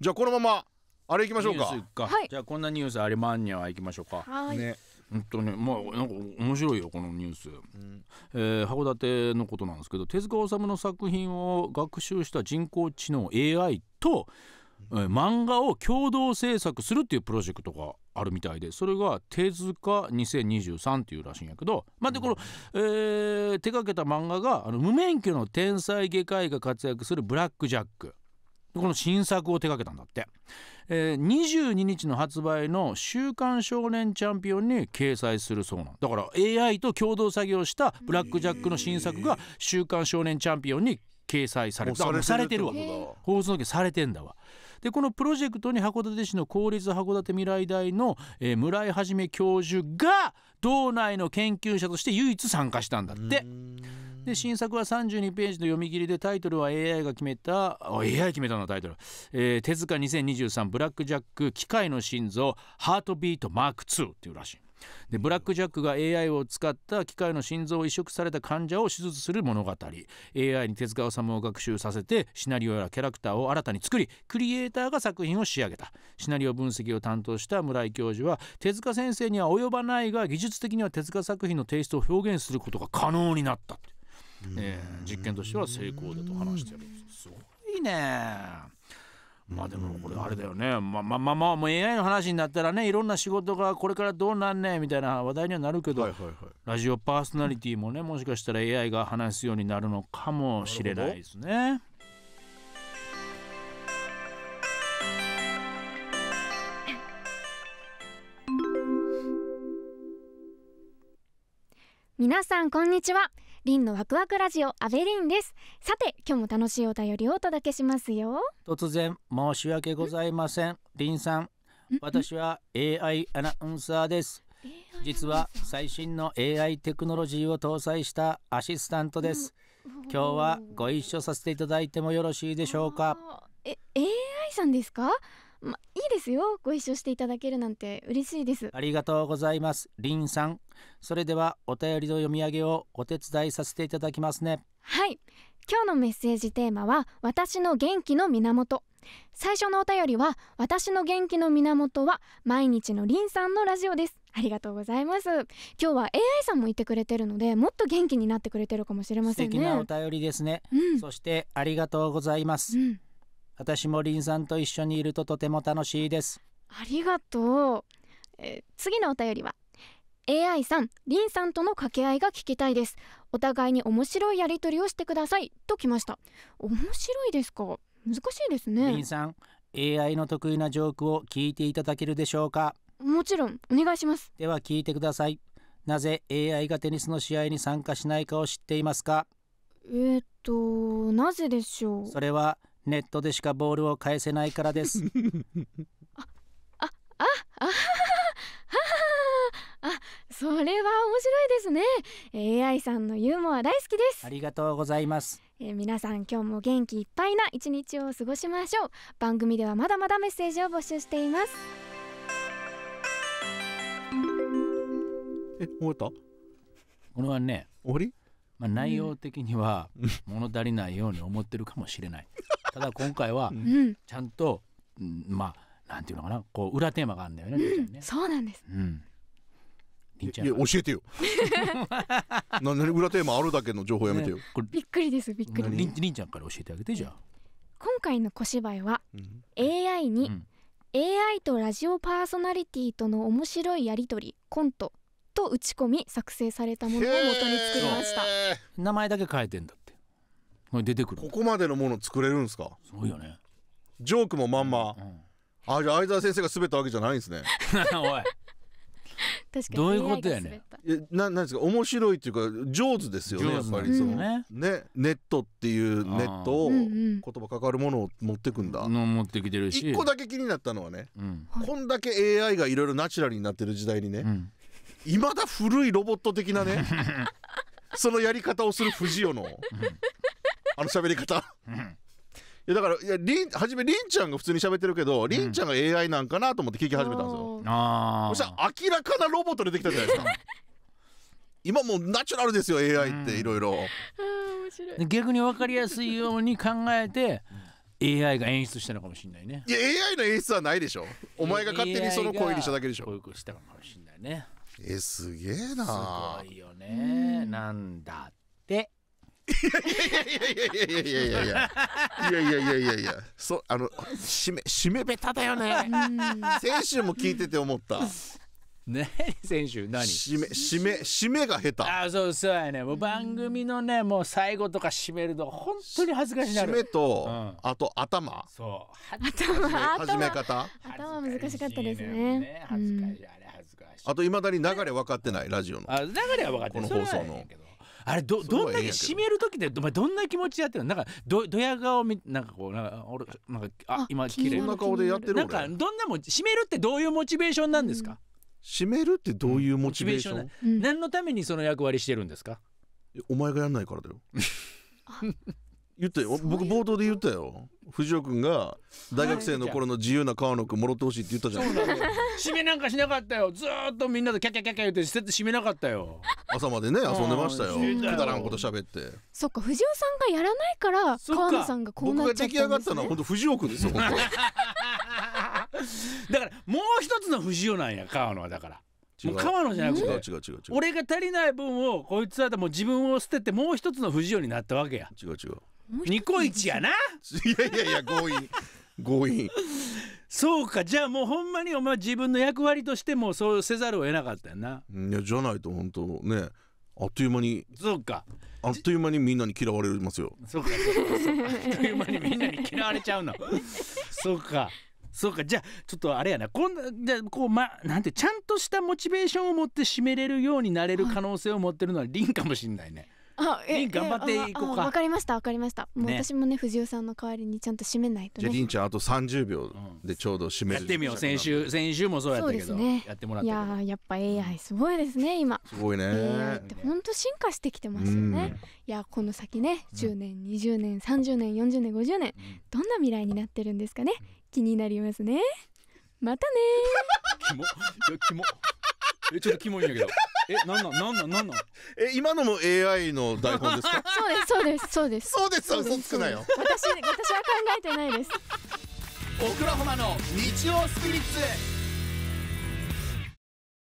じゃあこのままあれいきましょうかはいじゃあこんなニュースありまんにゃいきましょうかはいね本当ねまあなんか面白いよこのニュース、うん、えー、函館のことなんですけど手塚治虫の作品を学習した人工知能 AI と、えー、漫画を共同制作するっていうプロジェクトがあるみたいでそれが「手塚2023」っていうらしいんやけどまあでこの、うん、えー、手がけた漫画があの無免許の天才外科医が活躍する「ブラック・ジャック」この新作を手掛けたんだって、えー、22日の発売の「週刊少年チャンピオン」に掲載するそうなんだから AI と共同作業したブラック・ジャックの新作が「週刊少年チャンピオン」に掲載されてされてるわ放送の時されてんだわでこのプロジェクトに函館市の公立函館未来大の、えー、村井はじめ教授が道内の研究者として唯一参加したんだって。で新作は32ページの読み切りでタイトルは AI が決めた AI 決めたのタイトル、えー、手塚2023ブラックジャック機械の心臓ハートビートマーク2っていうらしいでブラック・ジャックが AI を使った機械の心臓を移植された患者を手術する物語 AI に手塚治虫を学習させてシナリオやキャラクターを新たに作りクリエイターが作品を仕上げたシナリオ分析を担当した村井教授は手塚先生には及ばないが技術的には手塚作品のテイストを表現することが可能になったえー、実験としては成功だと話してるすごいねまあでもこれあれだよねまあまあまあまあもう AI の話になったらねいろんな仕事がこれからどうなんねみたいな話題にはなるけど、はいはいはい、ラジオパーソナリティもねもしかしたら AI が話すようになるのかもしれないですね。皆さんこんにちはリンのワクワクラジオアベリンですさて今日も楽しいお便りをお届けしますよ突然申し訳ございませんリンさん私は AI アナウンサーです実は最新の AI テクノロジーを搭載したアシスタントです、今日はご一緒させていただいてもよろしいでしょうかえ AI さんですかま、いいですよご一緒していただけるなんて嬉しいですありがとうございますりんさんそれではお便りの読み上げをお手伝いさせていただきますねはい今日のメッセージテーマは私の元気の源最初のお便りは私の元気の源は毎日のりんさんのラジオですありがとうございます今日は AI さんもいてくれてるのでもっと元気になってくれてるかもしれませんね素敵なお便りですね、うん、そしてありがとうございます、うん私もリンさんと一緒にいるととても楽しいですありがとう、えー、次のお便りは AI さん、リンさんとの掛け合いが聞きたいです。お互いに面白いやり取りをしてくださいときました。面白いですか。難しいですね。リンさん、AI の得意なジョークを聞いていただけるでしょうか。もちろんお願いします。では聞いてください。なぜ AI がテニスの試合に参加しないかを知っていますか。えっと、なぜでしょう。それはネットでしかボールを返せないからですあああああそれは面白いですね AI さんのユーモア大好きですありがとうございますえー、皆さん今日も元気いっぱいな一日を過ごしましょう番組ではまだまだメッセージを募集していますえ終わったこれはね終わりまあ、内容的には物足りないように思ってるかもしれない。ただ今回はちゃんと、うん、まあなんていうのかなこう裏テーマがあるんだよねうん、ねそうなんです、うんいや教えてよ。何 裏テーマあるだけの情報やめてよ。ね、びっくりですびっくり。りんちゃんから教えてあげてじゃあ。今回の小芝居は、うん、AI に、うん、AI とラジオパーソナリティとの面白いやり取りコントと打ち込み作成されたものを元に作りました。名前だけ変えてんだっこれ出てくるここまでのもの作れるんですかすごいよねジョークもまんま、うん、あじゃあ相沢先生が滑ったわけじゃないんですね おいどういうことやねななんですか面白いっていうか上手ですよねやっぱりその、ねネットっていうネットを言葉かかるものを持ってくんだ、持ってきてるし一個だけ気になったのはね、こんだけ AI がいろいろナチュラルになってる時代にねいま、だ古いロボット的なねそのやり方をする不二雄のあの喋り方。うんいやだからいやりん初めりんちゃんが普通に喋ってるけど、りんちゃんが AI なんかなと思って聞き始めたんですよあそしたら明らかなロボット出てきたじゃないですか 今もうナチュラルですよ AI っていろいろ逆に分かりやすいように考えて AI が演出したのかもしれないねいや AI の演出はないでしょお前が勝手にその声にしただけでしょこうしたかもしれないねえすげえなすごいよねなんだっていやいやいやいやいやいやいやいやいやいやそうあの締め締めべただよね先週も聞いてて思ったね先週何締め締め締めが下手あそうそうやねもう番組のねもう最後とか締めると本当に恥ずかしいな締めと、うんあと頭そう頭始め方頭難しかったですね恥ずかしいね恥ずかしいあれ恥ずかしいあといまだに流れ分かってないラジオのあ流れは分かってないこの放送のそあれどどんだけ締める時で、お前どんな気持ちやってるのなんかどドヤ顔みなんかこうなんか俺なんかあ今綺麗そんな顔でやってるなんかどんなも締めるってどういうモチベーションなんですか、締めるってどういうモチベーション,、何のためにその役割してるんですかお前がやんないからだよ言ったよ僕冒頭で言ったよ藤尾君が大学生の頃の自由な川野君もろってほしいって言ったじゃん締めなんかしなかったよずっとみんなでキャキャキャキャ言ってしてて締めなかったよ朝までね遊んでましたよくだらんこと喋ってそっか藤尾さんがやらないから川野さんがこうなっちゃったんです、ね、僕が出来上がったのは本当藤尾君ですよ だからもう一つの藤尾なんや川野はだからもう川野じゃなくて違う違う違う俺が足りない分をこいつはでも自分を捨ててもう一つの不二雄になったわけや違う違うニコイチやないやいやいや強引強引そうかじゃあもうほんまにお前自分の役割としてもそうせざるを得なかったよないやじゃないと本当ねあっという間にそうかあっという間にみんなに嫌われますよそうかそうかそうかあっという間にみんなに嫌われちゃうのそうかそうかじゃあちょっとあれやなこんなじゃこうまなんてちゃんとしたモチベーションを持って締めれるようになれる可能性を持ってるのは凛かもしんないね、あ凛頑張っていこうかわかりましたわかりましたもう私もね藤尾さんの代わりにちゃんと締めないとじゃあ凛ちゃんあと30秒でちょうど締めるやってみよう先週先週もそうやったけどやってもらったいややっぱ AI すごいですね今すごいね AI って本当進化してきてますよねいやこの先ね10年20年30年40年50年どんな未来になってるんですかね気になりますねまたねキモキモえちょっとキモいんだけどえ、なんなん、なんなん、なんなん。え、今のも AI の台本ですか。そうです、そうです、そうです。そうです、嘘つくなよ。私、私は考えてないです。オクラホマの日曜スピリッツ。